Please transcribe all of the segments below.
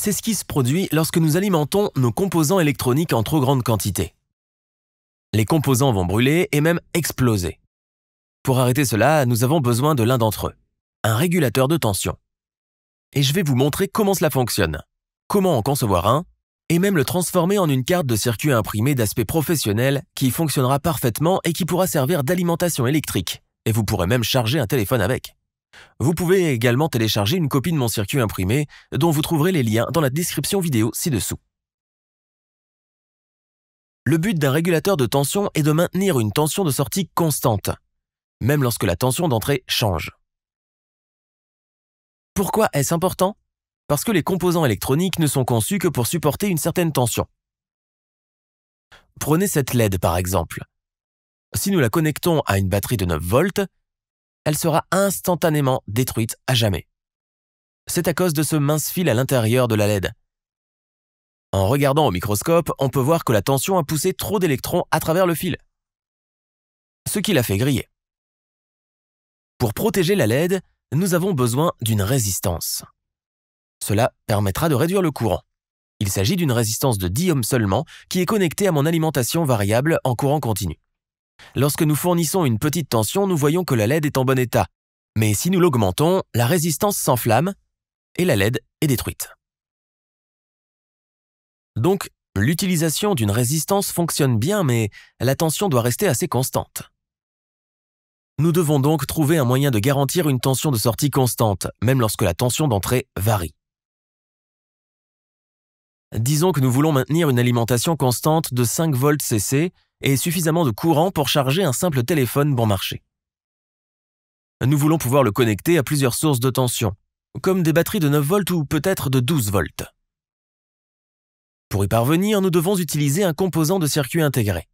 c'est ce qui se produit lorsque nous alimentons nos composants électroniques en trop grande quantité. Les composants vont brûler et même exploser. Pour arrêter cela, nous avons besoin de l'un d'entre eux, un régulateur de tension. Et je vais vous montrer comment cela fonctionne, comment en concevoir un, et même le transformer en une carte de circuit imprimé d'aspect professionnel qui fonctionnera parfaitement et qui pourra servir d'alimentation électrique, et vous pourrez même charger un téléphone avec. Vous pouvez également télécharger une copie de mon circuit imprimé, dont vous trouverez les liens dans la description vidéo ci-dessous. Le but d'un régulateur de tension est de maintenir une tension de sortie constante, même lorsque la tension d'entrée change. Pourquoi est-ce important Parce que les composants électroniques ne sont conçus que pour supporter une certaine tension. Prenez cette LED par exemple. Si nous la connectons à une batterie de 9 volts, elle sera instantanément détruite à jamais. C'est à cause de ce mince fil à l'intérieur de la LED. En regardant au microscope, on peut voir que la tension a poussé trop d'électrons à travers le fil, ce qui l'a fait griller. Pour protéger la LED, nous avons besoin d'une résistance. Cela permettra de réduire le courant. Il s'agit d'une résistance de 10 ohms seulement qui est connectée à mon alimentation variable en courant continu. Lorsque nous fournissons une petite tension, nous voyons que la LED est en bon état. Mais si nous l'augmentons, la résistance s'enflamme et la LED est détruite. Donc, l'utilisation d'une résistance fonctionne bien, mais la tension doit rester assez constante. Nous devons donc trouver un moyen de garantir une tension de sortie constante, même lorsque la tension d'entrée varie. Disons que nous voulons maintenir une alimentation constante de 5 volts CC et suffisamment de courant pour charger un simple téléphone bon marché. Nous voulons pouvoir le connecter à plusieurs sources de tension, comme des batteries de 9 volts ou peut-être de 12 volts. Pour y parvenir, nous devons utiliser un composant de circuit intégré.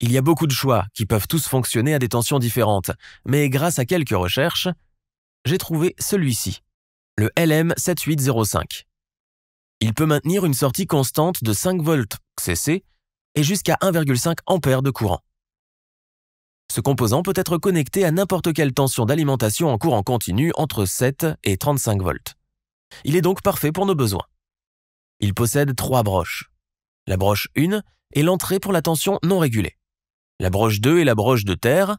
Il y a beaucoup de choix qui peuvent tous fonctionner à des tensions différentes, mais grâce à quelques recherches, j'ai trouvé celui-ci, le LM7805. Il peut maintenir une sortie constante de 5 volts CC et jusqu'à 1,5 ampères de courant. Ce composant peut être connecté à n'importe quelle tension d'alimentation en courant continu entre 7 et 35 volts. Il est donc parfait pour nos besoins. Il possède trois broches. La broche 1 est l'entrée pour la tension non régulée. La broche 2 est la broche de terre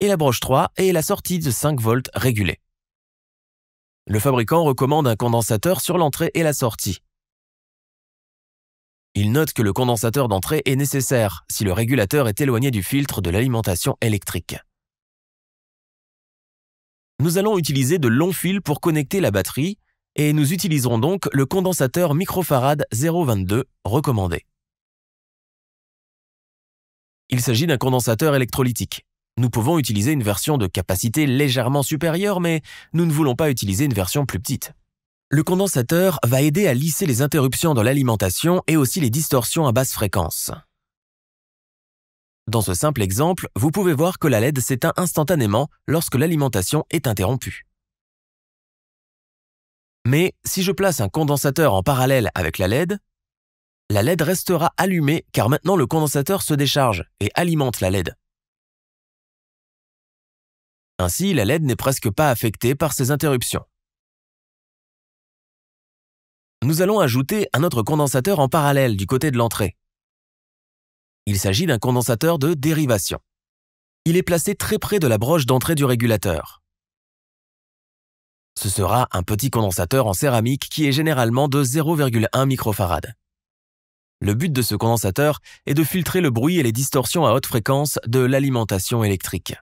et la broche 3 est la sortie de 5 volts régulée. Le fabricant recommande un condensateur sur l'entrée et la sortie, il note que le condensateur d'entrée est nécessaire si le régulateur est éloigné du filtre de l'alimentation électrique. Nous allons utiliser de longs fils pour connecter la batterie et nous utiliserons donc le condensateur microfarad 0,22 recommandé. Il s'agit d'un condensateur électrolytique. Nous pouvons utiliser une version de capacité légèrement supérieure, mais nous ne voulons pas utiliser une version plus petite le condensateur va aider à lisser les interruptions dans l'alimentation et aussi les distorsions à basse fréquence. Dans ce simple exemple, vous pouvez voir que la LED s'éteint instantanément lorsque l'alimentation est interrompue. Mais si je place un condensateur en parallèle avec la LED, la LED restera allumée car maintenant le condensateur se décharge et alimente la LED. Ainsi, la LED n'est presque pas affectée par ces interruptions nous allons ajouter un autre condensateur en parallèle du côté de l'entrée. Il s'agit d'un condensateur de dérivation. Il est placé très près de la broche d'entrée du régulateur. Ce sera un petit condensateur en céramique qui est généralement de 0,1 microfarad. Le but de ce condensateur est de filtrer le bruit et les distorsions à haute fréquence de l'alimentation électrique.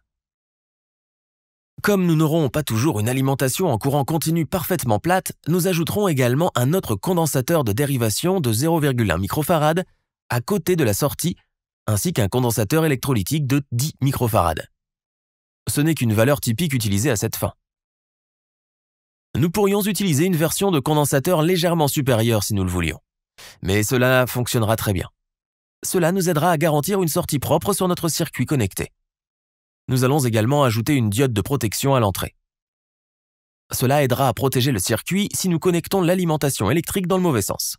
Comme nous n'aurons pas toujours une alimentation en courant continu parfaitement plate, nous ajouterons également un autre condensateur de dérivation de 0,1 microfarad à côté de la sortie, ainsi qu'un condensateur électrolytique de 10 microfarad. Ce n'est qu'une valeur typique utilisée à cette fin. Nous pourrions utiliser une version de condensateur légèrement supérieure si nous le voulions, mais cela fonctionnera très bien. Cela nous aidera à garantir une sortie propre sur notre circuit connecté. Nous allons également ajouter une diode de protection à l'entrée. Cela aidera à protéger le circuit si nous connectons l'alimentation électrique dans le mauvais sens.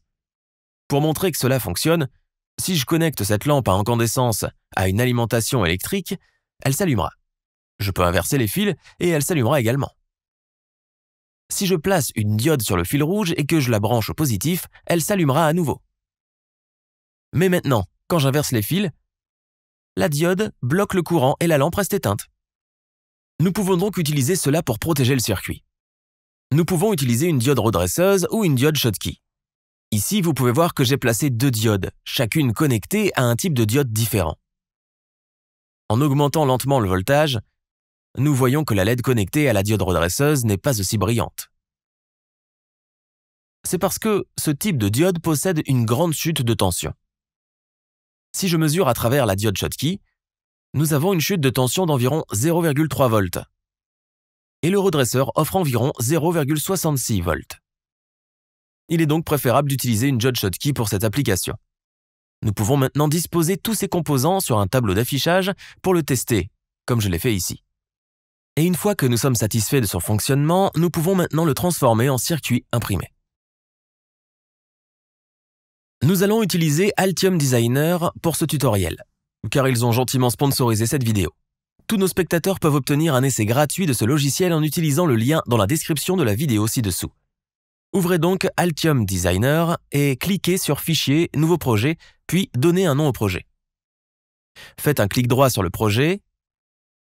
Pour montrer que cela fonctionne, si je connecte cette lampe à incandescence à une alimentation électrique, elle s'allumera. Je peux inverser les fils et elle s'allumera également. Si je place une diode sur le fil rouge et que je la branche au positif, elle s'allumera à nouveau. Mais maintenant, quand j'inverse les fils, la diode bloque le courant et la lampe reste éteinte. Nous pouvons donc utiliser cela pour protéger le circuit. Nous pouvons utiliser une diode redresseuse ou une diode Schottky. Ici, vous pouvez voir que j'ai placé deux diodes, chacune connectée à un type de diode différent. En augmentant lentement le voltage, nous voyons que la LED connectée à la diode redresseuse n'est pas aussi brillante. C'est parce que ce type de diode possède une grande chute de tension. Si je mesure à travers la diode Schottky, nous avons une chute de tension d'environ 0,3 volts. Et le redresseur offre environ 0,66 volts. Il est donc préférable d'utiliser une diode Schottky pour cette application. Nous pouvons maintenant disposer tous ces composants sur un tableau d'affichage pour le tester, comme je l'ai fait ici. Et une fois que nous sommes satisfaits de son fonctionnement, nous pouvons maintenant le transformer en circuit imprimé. Nous allons utiliser Altium Designer pour ce tutoriel, car ils ont gentiment sponsorisé cette vidéo. Tous nos spectateurs peuvent obtenir un essai gratuit de ce logiciel en utilisant le lien dans la description de la vidéo ci-dessous. Ouvrez donc Altium Designer et cliquez sur Fichier, Nouveau projet, puis donnez un nom au projet. Faites un clic droit sur le projet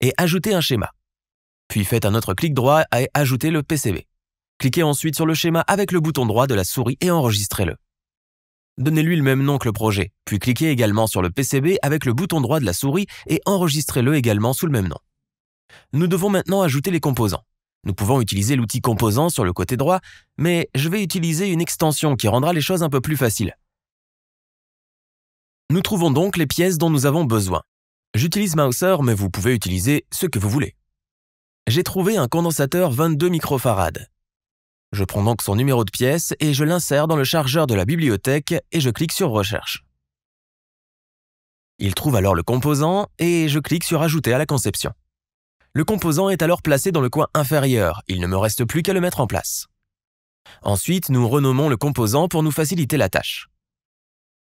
et ajoutez un schéma. Puis faites un autre clic droit et ajoutez le PCB. Cliquez ensuite sur le schéma avec le bouton droit de la souris et enregistrez-le. Donnez-lui le même nom que le projet, puis cliquez également sur le PCB avec le bouton droit de la souris et enregistrez-le également sous le même nom. Nous devons maintenant ajouter les composants. Nous pouvons utiliser l'outil composant sur le côté droit, mais je vais utiliser une extension qui rendra les choses un peu plus faciles. Nous trouvons donc les pièces dont nous avons besoin. J'utilise Mouser, mais vous pouvez utiliser ce que vous voulez. J'ai trouvé un condensateur 22 microfarades. Je prends donc son numéro de pièce et je l'insère dans le chargeur de la bibliothèque et je clique sur Recherche. Il trouve alors le composant et je clique sur Ajouter à la conception. Le composant est alors placé dans le coin inférieur, il ne me reste plus qu'à le mettre en place. Ensuite, nous renommons le composant pour nous faciliter la tâche.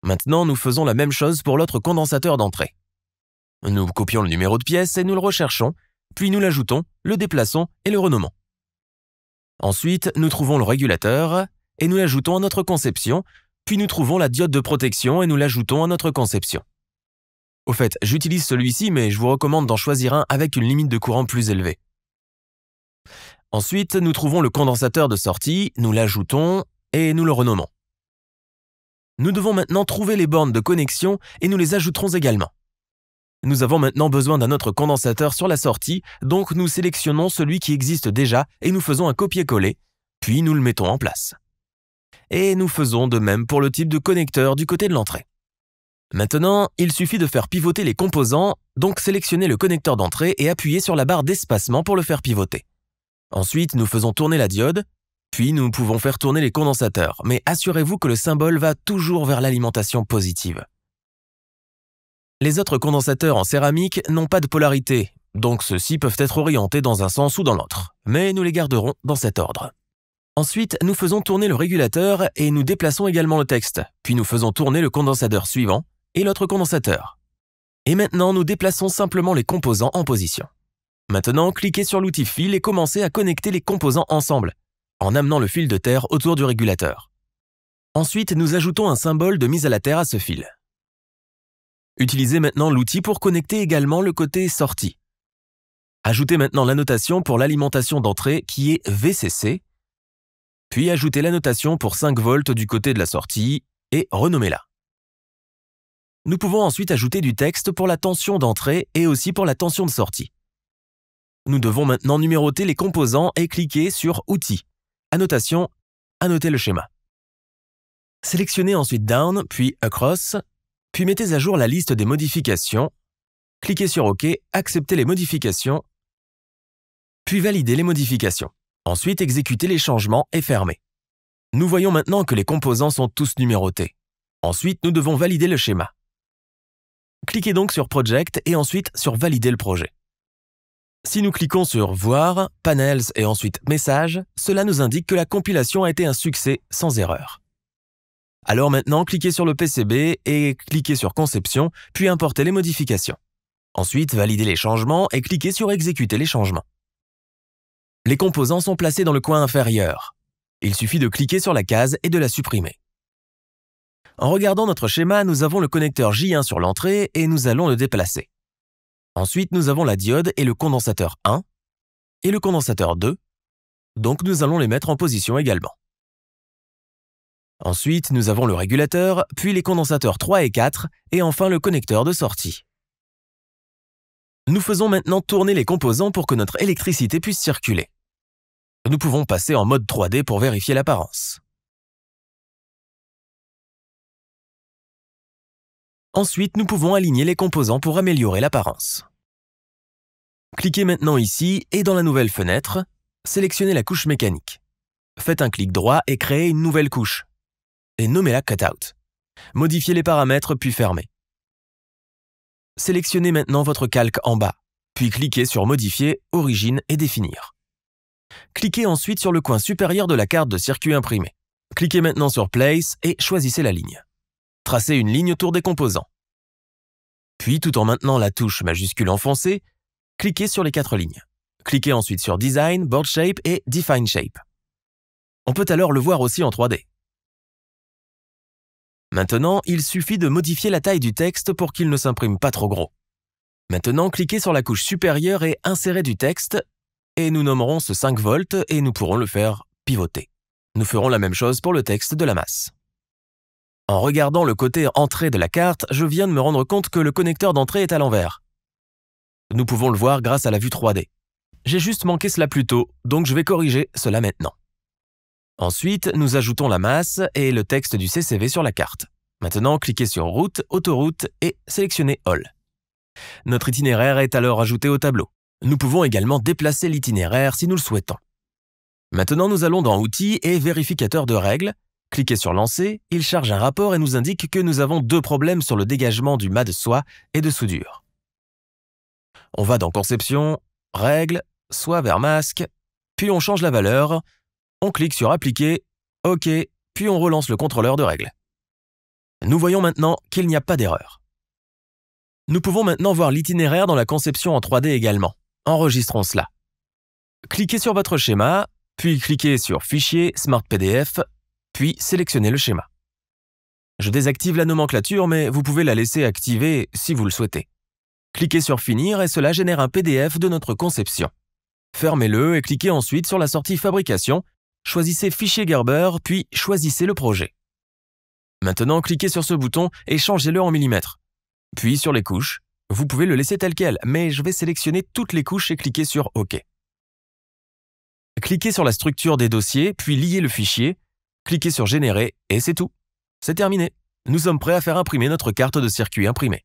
Maintenant, nous faisons la même chose pour l'autre condensateur d'entrée. Nous copions le numéro de pièce et nous le recherchons, puis nous l'ajoutons, le déplaçons et le renommons. Ensuite, nous trouvons le régulateur et nous l'ajoutons à notre conception, puis nous trouvons la diode de protection et nous l'ajoutons à notre conception. Au fait, j'utilise celui-ci, mais je vous recommande d'en choisir un avec une limite de courant plus élevée. Ensuite, nous trouvons le condensateur de sortie, nous l'ajoutons et nous le renommons. Nous devons maintenant trouver les bornes de connexion et nous les ajouterons également. Nous avons maintenant besoin d'un autre condensateur sur la sortie, donc nous sélectionnons celui qui existe déjà et nous faisons un copier-coller, puis nous le mettons en place. Et nous faisons de même pour le type de connecteur du côté de l'entrée. Maintenant, il suffit de faire pivoter les composants, donc sélectionnez le connecteur d'entrée et appuyez sur la barre d'espacement pour le faire pivoter. Ensuite, nous faisons tourner la diode, puis nous pouvons faire tourner les condensateurs, mais assurez-vous que le symbole va toujours vers l'alimentation positive. Les autres condensateurs en céramique n'ont pas de polarité, donc ceux-ci peuvent être orientés dans un sens ou dans l'autre, mais nous les garderons dans cet ordre. Ensuite, nous faisons tourner le régulateur et nous déplaçons également le texte, puis nous faisons tourner le condensateur suivant et l'autre condensateur. Et maintenant, nous déplaçons simplement les composants en position. Maintenant, cliquez sur l'outil fil et commencez à connecter les composants ensemble, en amenant le fil de terre autour du régulateur. Ensuite, nous ajoutons un symbole de mise à la terre à ce fil. Utilisez maintenant l'outil pour connecter également le côté sortie. Ajoutez maintenant l'annotation pour l'alimentation d'entrée qui est VCC, puis ajoutez l'annotation pour 5 volts du côté de la sortie et renommez-la. Nous pouvons ensuite ajouter du texte pour la tension d'entrée et aussi pour la tension de sortie. Nous devons maintenant numéroter les composants et cliquer sur Outils, Annotation, Annoter le schéma. Sélectionnez ensuite Down, puis Across, puis mettez à jour la liste des modifications, cliquez sur OK, acceptez les modifications, puis validez les modifications. Ensuite, exécutez les changements et fermez. Nous voyons maintenant que les composants sont tous numérotés. Ensuite, nous devons valider le schéma. Cliquez donc sur Project et ensuite sur Valider le projet. Si nous cliquons sur Voir, Panels et ensuite Messages, cela nous indique que la compilation a été un succès sans erreur. Alors maintenant, cliquez sur le PCB et cliquez sur Conception, puis importez les modifications. Ensuite, validez les changements et cliquez sur Exécuter les changements. Les composants sont placés dans le coin inférieur. Il suffit de cliquer sur la case et de la supprimer. En regardant notre schéma, nous avons le connecteur J1 sur l'entrée et nous allons le déplacer. Ensuite, nous avons la diode et le condensateur 1 et le condensateur 2, donc nous allons les mettre en position également. Ensuite, nous avons le régulateur, puis les condensateurs 3 et 4, et enfin le connecteur de sortie. Nous faisons maintenant tourner les composants pour que notre électricité puisse circuler. Nous pouvons passer en mode 3D pour vérifier l'apparence. Ensuite, nous pouvons aligner les composants pour améliorer l'apparence. Cliquez maintenant ici et dans la nouvelle fenêtre, sélectionnez la couche mécanique. Faites un clic droit et créez une nouvelle couche, et nommez-la Cutout. Modifiez les paramètres puis fermez. Sélectionnez maintenant votre calque en bas, puis cliquez sur Modifier, Origine et Définir. Cliquez ensuite sur le coin supérieur de la carte de circuit imprimé. Cliquez maintenant sur Place et choisissez la ligne. Tracez une ligne autour des composants. Puis, tout en maintenant la touche majuscule enfoncée, cliquez sur les quatre lignes. Cliquez ensuite sur Design, Board Shape et Define Shape. On peut alors le voir aussi en 3D. Maintenant, il suffit de modifier la taille du texte pour qu'il ne s'imprime pas trop gros. Maintenant, cliquez sur la couche supérieure et insérez du texte, et nous nommerons ce 5 volts et nous pourrons le faire pivoter. Nous ferons la même chose pour le texte de la masse. En regardant le côté entrée de la carte, je viens de me rendre compte que le connecteur d'entrée est à l'envers. Nous pouvons le voir grâce à la vue 3D. J'ai juste manqué cela plus tôt, donc je vais corriger cela maintenant. Ensuite, nous ajoutons la masse et le texte du CCV sur la carte. Maintenant, cliquez sur Route, Autoroute et sélectionnez All. Notre itinéraire est alors ajouté au tableau. Nous pouvons également déplacer l'itinéraire si nous le souhaitons. Maintenant, nous allons dans Outils et Vérificateur de règles. Cliquez sur Lancer, il charge un rapport et nous indique que nous avons deux problèmes sur le dégagement du mât de soie et de soudure. On va dans Conception, Règles, soie vers masque, puis on change la valeur on clique sur Appliquer, OK, puis on relance le contrôleur de règles. Nous voyons maintenant qu'il n'y a pas d'erreur. Nous pouvons maintenant voir l'itinéraire dans la conception en 3D également. Enregistrons cela. Cliquez sur votre schéma, puis cliquez sur Fichier, Smart PDF, puis sélectionnez le schéma. Je désactive la nomenclature, mais vous pouvez la laisser activer si vous le souhaitez. Cliquez sur Finir et cela génère un PDF de notre conception. Fermez-le et cliquez ensuite sur la sortie Fabrication choisissez Fichier Gerber, puis choisissez le projet. Maintenant, cliquez sur ce bouton et changez-le en millimètres. Puis sur les couches, vous pouvez le laisser tel quel, mais je vais sélectionner toutes les couches et cliquer sur OK. Cliquez sur la structure des dossiers, puis liez le fichier, cliquez sur Générer et c'est tout. C'est terminé. Nous sommes prêts à faire imprimer notre carte de circuit imprimée.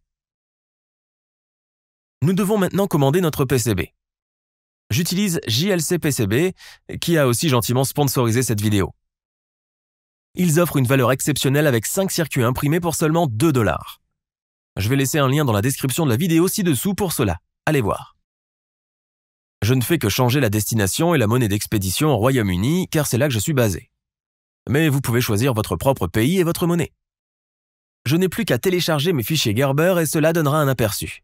Nous devons maintenant commander notre PCB j'utilise JLCPCB, qui a aussi gentiment sponsorisé cette vidéo. Ils offrent une valeur exceptionnelle avec 5 circuits imprimés pour seulement 2 dollars. Je vais laisser un lien dans la description de la vidéo ci-dessous pour cela. Allez voir. Je ne fais que changer la destination et la monnaie d'expédition au Royaume-Uni, car c'est là que je suis basé. Mais vous pouvez choisir votre propre pays et votre monnaie. Je n'ai plus qu'à télécharger mes fichiers Gerber et cela donnera un aperçu.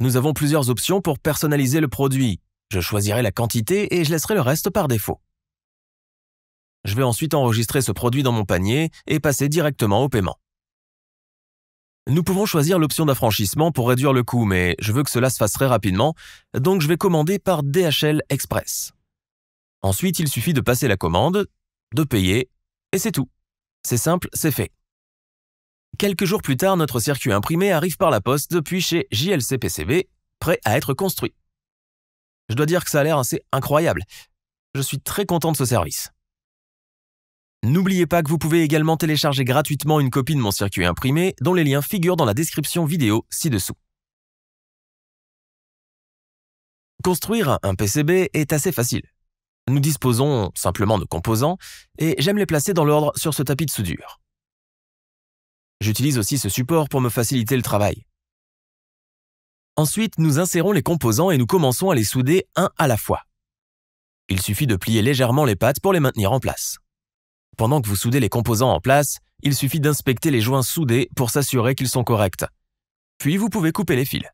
Nous avons plusieurs options pour personnaliser le produit. Je choisirai la quantité et je laisserai le reste par défaut. Je vais ensuite enregistrer ce produit dans mon panier et passer directement au paiement. Nous pouvons choisir l'option d'affranchissement pour réduire le coût, mais je veux que cela se fasse très rapidement, donc je vais commander par DHL Express. Ensuite, il suffit de passer la commande, de payer, et c'est tout. C'est simple, c'est fait. Quelques jours plus tard, notre circuit imprimé arrive par la poste depuis chez JLCPCB, prêt à être construit. Je dois dire que ça a l'air assez incroyable. Je suis très content de ce service. N'oubliez pas que vous pouvez également télécharger gratuitement une copie de mon circuit imprimé dont les liens figurent dans la description vidéo ci-dessous. Construire un PCB est assez facile. Nous disposons simplement de composants et j'aime les placer dans l'ordre sur ce tapis de soudure. J'utilise aussi ce support pour me faciliter le travail. Ensuite, nous insérons les composants et nous commençons à les souder un à la fois. Il suffit de plier légèrement les pattes pour les maintenir en place. Pendant que vous soudez les composants en place, il suffit d'inspecter les joints soudés pour s'assurer qu'ils sont corrects. Puis vous pouvez couper les fils.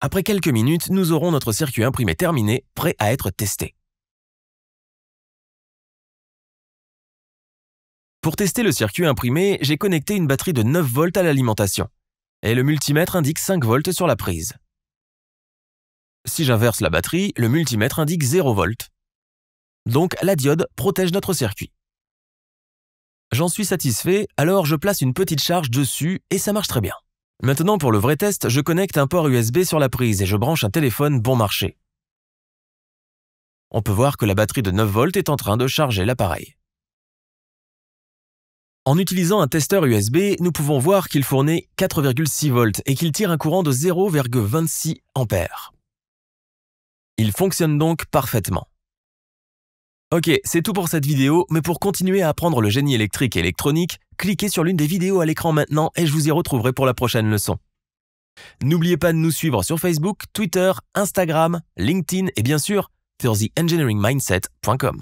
Après quelques minutes, nous aurons notre circuit imprimé terminé, prêt à être testé. Pour tester le circuit imprimé, j'ai connecté une batterie de 9 volts à l'alimentation. Et le multimètre indique 5 volts sur la prise. Si j'inverse la batterie, le multimètre indique 0 volts. Donc la diode protège notre circuit. J'en suis satisfait, alors je place une petite charge dessus et ça marche très bien. Maintenant pour le vrai test, je connecte un port USB sur la prise et je branche un téléphone bon marché. On peut voir que la batterie de 9 volts est en train de charger l'appareil. En utilisant un testeur USB, nous pouvons voir qu'il fournit 4,6 volts et qu'il tire un courant de 0,26 ampères. Il fonctionne donc parfaitement. Ok, c'est tout pour cette vidéo, mais pour continuer à apprendre le génie électrique et électronique, cliquez sur l'une des vidéos à l'écran maintenant et je vous y retrouverai pour la prochaine leçon. N'oubliez pas de nous suivre sur Facebook, Twitter, Instagram, LinkedIn et bien sûr, sur theengineeringmindset.com.